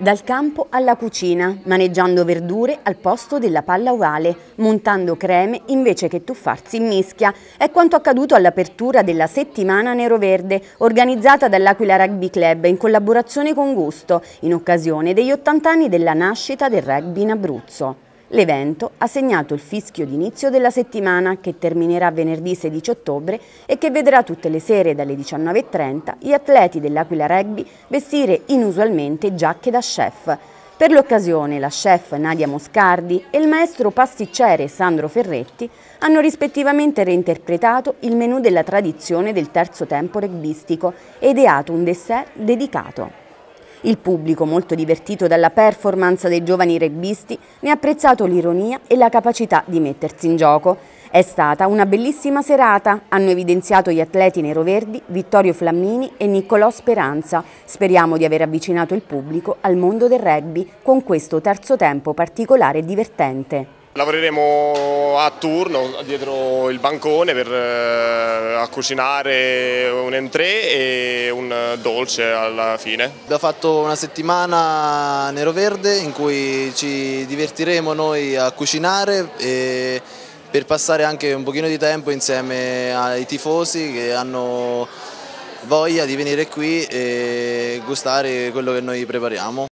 Dal campo alla cucina, maneggiando verdure al posto della palla ovale, montando creme invece che tuffarsi in mischia. È quanto accaduto all'apertura della settimana Nero Verde, organizzata dall'Aquila Rugby Club in collaborazione con Gusto, in occasione degli 80 anni della nascita del rugby in Abruzzo. L'evento ha segnato il fischio d'inizio della settimana che terminerà venerdì 16 ottobre e che vedrà tutte le sere dalle 19.30 gli atleti dell'Aquila Rugby vestire inusualmente giacche da chef. Per l'occasione la chef Nadia Moscardi e il maestro pasticcere Sandro Ferretti hanno rispettivamente reinterpretato il menù della tradizione del terzo tempo regbistico e ideato un dessert dedicato. Il pubblico, molto divertito dalla performance dei giovani rugbisti, ne ha apprezzato l'ironia e la capacità di mettersi in gioco. È stata una bellissima serata, hanno evidenziato gli atleti neroverdi Vittorio Flammini e Niccolò Speranza. Speriamo di aver avvicinato il pubblico al mondo del rugby con questo terzo tempo particolare e divertente. Lavoreremo a turno dietro il bancone per eh, cucinare un entrée e un dolce alla fine. Abbiamo fatto una settimana nero-verde in cui ci divertiremo noi a cucinare e per passare anche un pochino di tempo insieme ai tifosi che hanno voglia di venire qui e gustare quello che noi prepariamo.